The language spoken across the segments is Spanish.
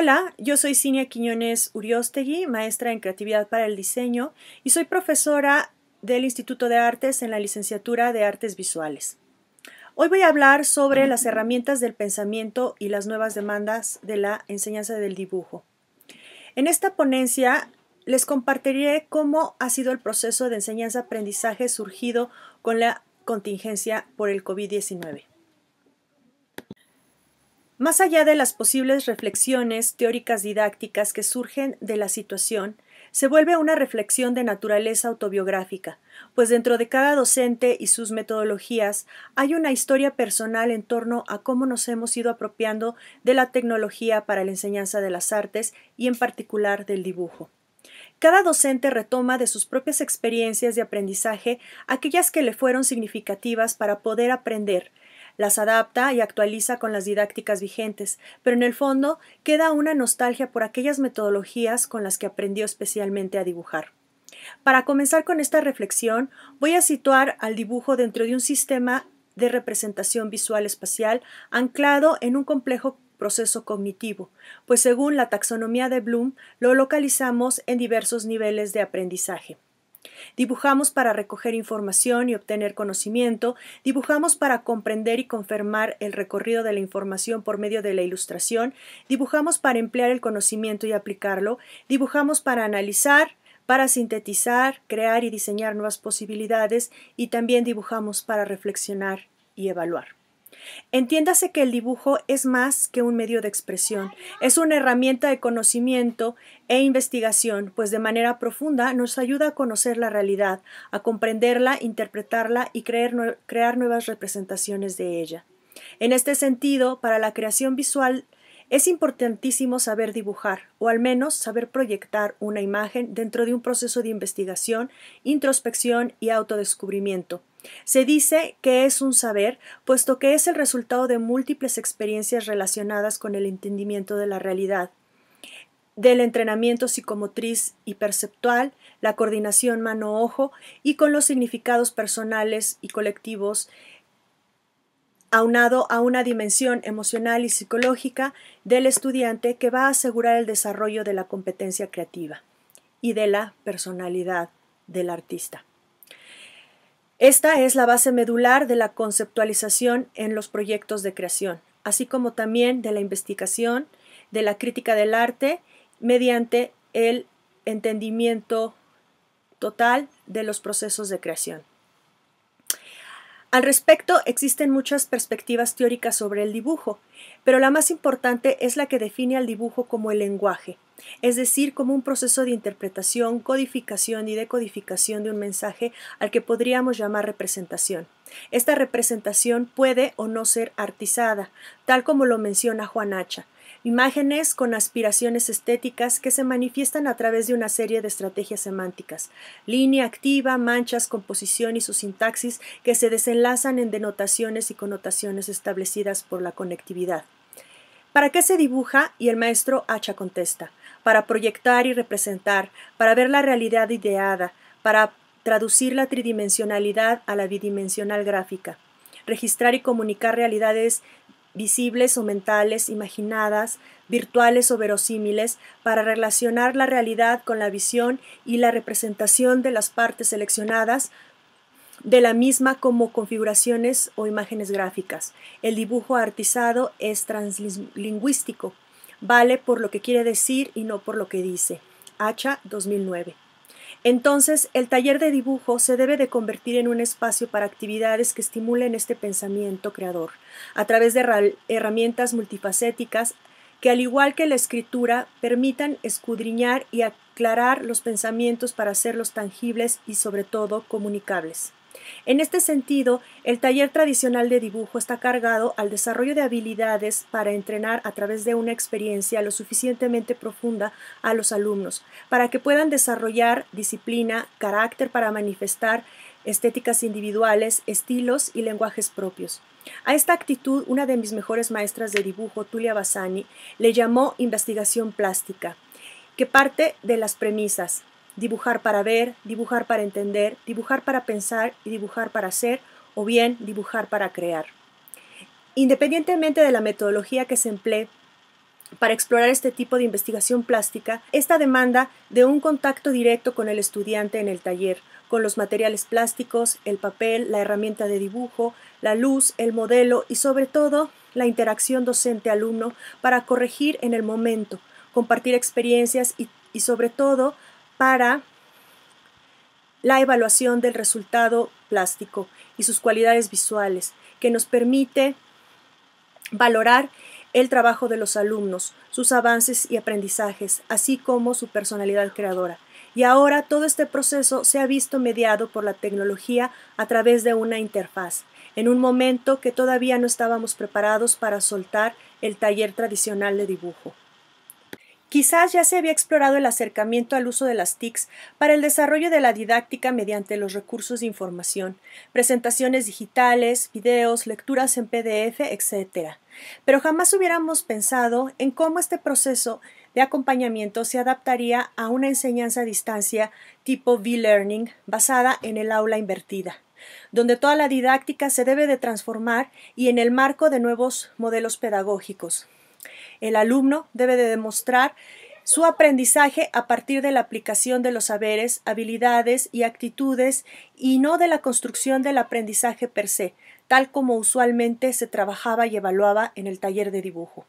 Hola, yo soy Cinia Quiñones Uriostegui, maestra en creatividad para el diseño y soy profesora del Instituto de Artes en la licenciatura de Artes Visuales. Hoy voy a hablar sobre las herramientas del pensamiento y las nuevas demandas de la enseñanza del dibujo. En esta ponencia les compartiré cómo ha sido el proceso de enseñanza-aprendizaje surgido con la contingencia por el COVID-19. Más allá de las posibles reflexiones teóricas didácticas que surgen de la situación, se vuelve una reflexión de naturaleza autobiográfica, pues dentro de cada docente y sus metodologías hay una historia personal en torno a cómo nos hemos ido apropiando de la tecnología para la enseñanza de las artes y en particular del dibujo. Cada docente retoma de sus propias experiencias de aprendizaje aquellas que le fueron significativas para poder aprender, las adapta y actualiza con las didácticas vigentes, pero en el fondo queda una nostalgia por aquellas metodologías con las que aprendió especialmente a dibujar. Para comenzar con esta reflexión, voy a situar al dibujo dentro de un sistema de representación visual espacial anclado en un complejo proceso cognitivo, pues según la taxonomía de Bloom lo localizamos en diversos niveles de aprendizaje. Dibujamos para recoger información y obtener conocimiento, dibujamos para comprender y confirmar el recorrido de la información por medio de la ilustración, dibujamos para emplear el conocimiento y aplicarlo, dibujamos para analizar, para sintetizar, crear y diseñar nuevas posibilidades y también dibujamos para reflexionar y evaluar. Entiéndase que el dibujo es más que un medio de expresión, es una herramienta de conocimiento e investigación, pues de manera profunda nos ayuda a conocer la realidad, a comprenderla, interpretarla y crear nuevas representaciones de ella. En este sentido, para la creación visual es importantísimo saber dibujar, o al menos saber proyectar una imagen dentro de un proceso de investigación, introspección y autodescubrimiento. Se dice que es un saber, puesto que es el resultado de múltiples experiencias relacionadas con el entendimiento de la realidad, del entrenamiento psicomotriz y perceptual, la coordinación mano-ojo y con los significados personales y colectivos, aunado a una dimensión emocional y psicológica del estudiante que va a asegurar el desarrollo de la competencia creativa y de la personalidad del artista. Esta es la base medular de la conceptualización en los proyectos de creación, así como también de la investigación, de la crítica del arte, mediante el entendimiento total de los procesos de creación. Al respecto, existen muchas perspectivas teóricas sobre el dibujo, pero la más importante es la que define al dibujo como el lenguaje, es decir, como un proceso de interpretación, codificación y decodificación de un mensaje al que podríamos llamar representación. Esta representación puede o no ser artizada, tal como lo menciona Juan Hacha. Imágenes con aspiraciones estéticas que se manifiestan a través de una serie de estrategias semánticas, línea activa, manchas, composición y su sintaxis que se desenlazan en denotaciones y connotaciones establecidas por la conectividad. ¿Para qué se dibuja? Y el maestro Hacha contesta, para proyectar y representar, para ver la realidad ideada, para traducir la tridimensionalidad a la bidimensional gráfica, registrar y comunicar realidades visibles o mentales, imaginadas, virtuales o verosímiles, para relacionar la realidad con la visión y la representación de las partes seleccionadas de la misma como configuraciones o imágenes gráficas. El dibujo artizado es translingüístico, vale por lo que quiere decir y no por lo que dice. Hacha 2009. Entonces, el taller de dibujo se debe de convertir en un espacio para actividades que estimulen este pensamiento creador, a través de herramientas multifacéticas que, al igual que la escritura, permitan escudriñar y aclarar los pensamientos para hacerlos tangibles y, sobre todo, comunicables. En este sentido, el taller tradicional de dibujo está cargado al desarrollo de habilidades para entrenar a través de una experiencia lo suficientemente profunda a los alumnos, para que puedan desarrollar disciplina, carácter para manifestar estéticas individuales, estilos y lenguajes propios. A esta actitud, una de mis mejores maestras de dibujo, Tulia Bassani, le llamó investigación plástica, que parte de las premisas, dibujar para ver, dibujar para entender, dibujar para pensar y dibujar para hacer, o bien dibujar para crear. Independientemente de la metodología que se emplee para explorar este tipo de investigación plástica, esta demanda de un contacto directo con el estudiante en el taller, con los materiales plásticos, el papel, la herramienta de dibujo, la luz, el modelo y sobre todo la interacción docente-alumno para corregir en el momento, compartir experiencias y, sobre todo para la evaluación del resultado plástico y sus cualidades visuales, que nos permite valorar el trabajo de los alumnos, sus avances y aprendizajes, así como su personalidad creadora. Y ahora todo este proceso se ha visto mediado por la tecnología a través de una interfaz, en un momento que todavía no estábamos preparados para soltar el taller tradicional de dibujo. Quizás ya se había explorado el acercamiento al uso de las TICs para el desarrollo de la didáctica mediante los recursos de información, presentaciones digitales, videos, lecturas en PDF, etc. Pero jamás hubiéramos pensado en cómo este proceso de acompañamiento se adaptaría a una enseñanza a distancia tipo V-Learning basada en el aula invertida donde toda la didáctica se debe de transformar y en el marco de nuevos modelos pedagógicos, el alumno debe de demostrar su aprendizaje a partir de la aplicación de los saberes, habilidades y actitudes y no de la construcción del aprendizaje per se, tal como usualmente se trabajaba y evaluaba en el taller de dibujo.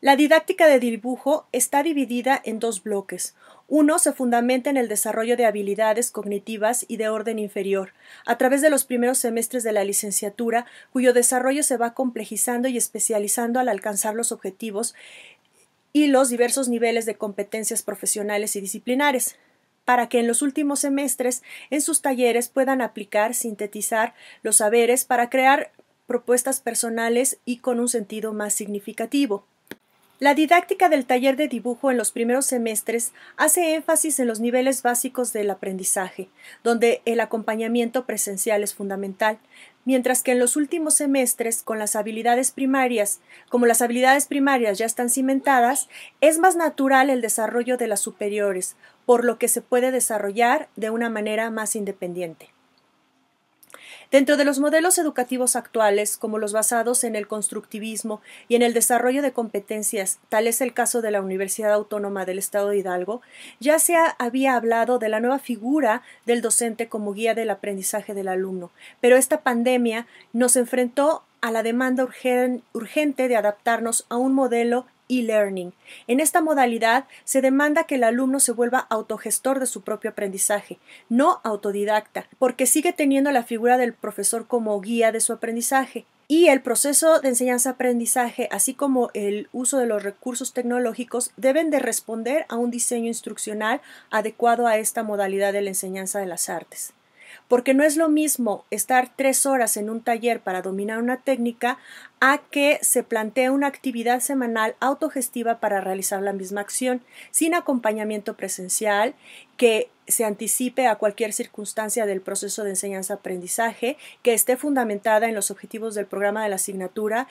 La didáctica de dibujo está dividida en dos bloques. Uno se fundamenta en el desarrollo de habilidades cognitivas y de orden inferior, a través de los primeros semestres de la licenciatura, cuyo desarrollo se va complejizando y especializando al alcanzar los objetivos y los diversos niveles de competencias profesionales y disciplinares para que en los últimos semestres en sus talleres puedan aplicar, sintetizar los saberes para crear propuestas personales y con un sentido más significativo. La didáctica del taller de dibujo en los primeros semestres hace énfasis en los niveles básicos del aprendizaje, donde el acompañamiento presencial es fundamental, mientras que en los últimos semestres, con las habilidades primarias, como las habilidades primarias ya están cimentadas, es más natural el desarrollo de las superiores, por lo que se puede desarrollar de una manera más independiente. Dentro de los modelos educativos actuales, como los basados en el constructivismo y en el desarrollo de competencias, tal es el caso de la Universidad Autónoma del Estado de Hidalgo, ya se había hablado de la nueva figura del docente como guía del aprendizaje del alumno, pero esta pandemia nos enfrentó a la demanda urgente de adaptarnos a un modelo e-learning. En esta modalidad se demanda que el alumno se vuelva autogestor de su propio aprendizaje, no autodidacta, porque sigue teniendo la figura del profesor como guía de su aprendizaje. Y el proceso de enseñanza-aprendizaje, así como el uso de los recursos tecnológicos, deben de responder a un diseño instruccional adecuado a esta modalidad de la enseñanza de las artes porque no es lo mismo estar tres horas en un taller para dominar una técnica a que se plantee una actividad semanal autogestiva para realizar la misma acción, sin acompañamiento presencial, que se anticipe a cualquier circunstancia del proceso de enseñanza-aprendizaje, que esté fundamentada en los objetivos del programa de la asignatura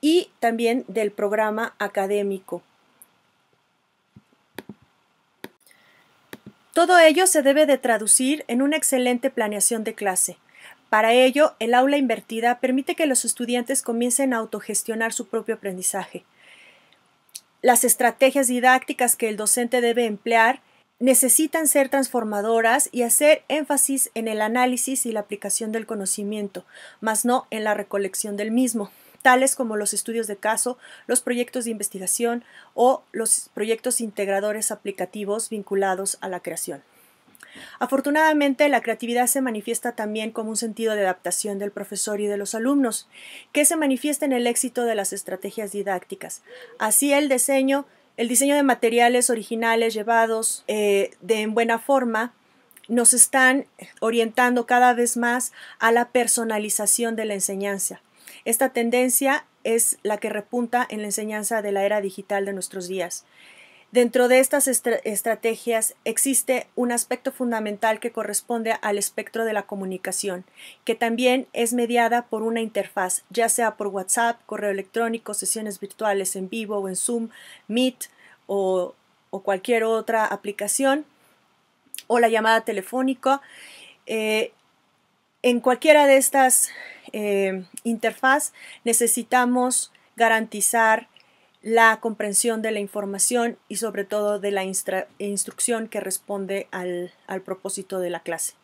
y también del programa académico. Todo ello se debe de traducir en una excelente planeación de clase. Para ello, el aula invertida permite que los estudiantes comiencen a autogestionar su propio aprendizaje. Las estrategias didácticas que el docente debe emplear necesitan ser transformadoras y hacer énfasis en el análisis y la aplicación del conocimiento, más no en la recolección del mismo tales como los estudios de caso, los proyectos de investigación o los proyectos integradores aplicativos vinculados a la creación. Afortunadamente, la creatividad se manifiesta también como un sentido de adaptación del profesor y de los alumnos, que se manifiesta en el éxito de las estrategias didácticas. Así el diseño, el diseño de materiales originales llevados eh, de en buena forma nos están orientando cada vez más a la personalización de la enseñanza, esta tendencia es la que repunta en la enseñanza de la era digital de nuestros días. Dentro de estas estrategias existe un aspecto fundamental que corresponde al espectro de la comunicación, que también es mediada por una interfaz, ya sea por WhatsApp, correo electrónico, sesiones virtuales en vivo o en Zoom, Meet o, cualquier otra aplicación, o la llamada telefónica. Eh, en cualquiera de estas eh, interfaz necesitamos garantizar la comprensión de la información y sobre todo de la instrucción que responde al, al propósito de la clase.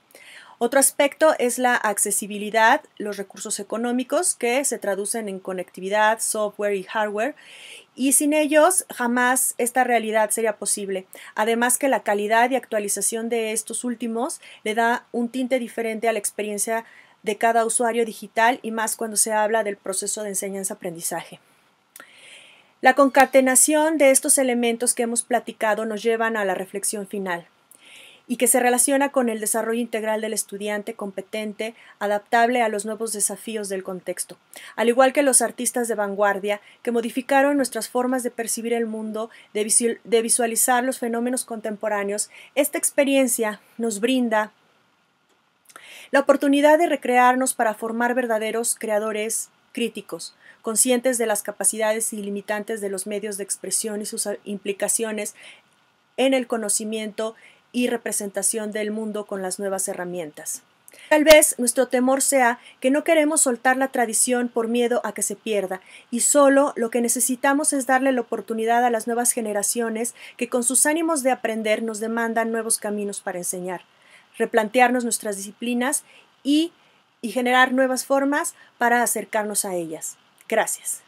Otro aspecto es la accesibilidad, los recursos económicos que se traducen en conectividad, software y hardware, y sin ellos jamás esta realidad sería posible. Además que la calidad y actualización de estos últimos le da un tinte diferente a la experiencia de cada usuario digital y más cuando se habla del proceso de enseñanza-aprendizaje. La concatenación de estos elementos que hemos platicado nos llevan a la reflexión final y que se relaciona con el desarrollo integral del estudiante competente, adaptable a los nuevos desafíos del contexto, al igual que los artistas de vanguardia que modificaron nuestras formas de percibir el mundo, de, visualizar los fenómenos contemporáneos, esta experiencia nos brinda la oportunidad de recrearnos para formar verdaderos creadores críticos, conscientes de las capacidades ilimitantes de los medios de expresión y sus ah, implicaciones en el conocimiento y representación del mundo con las nuevas herramientas. Tal vez nuestro temor sea que no queremos soltar la tradición por miedo a que se pierda, y solo lo que necesitamos es darle la oportunidad a las nuevas generaciones que con sus ánimos de aprender nos demandan nuevos caminos para enseñar replantearnos nuestras disciplinas y, generar nuevas formas para acercarnos a ellas. Gracias.